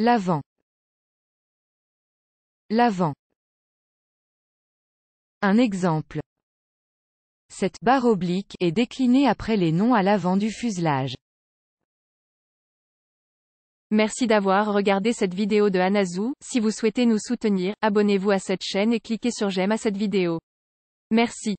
L'avant. L'avant. Un exemple. Cette barre oblique est déclinée après les noms à l'avant du fuselage. Merci d'avoir regardé cette vidéo de Anazou. Si vous souhaitez nous soutenir, abonnez-vous à cette chaîne et cliquez sur j'aime à cette vidéo. Merci.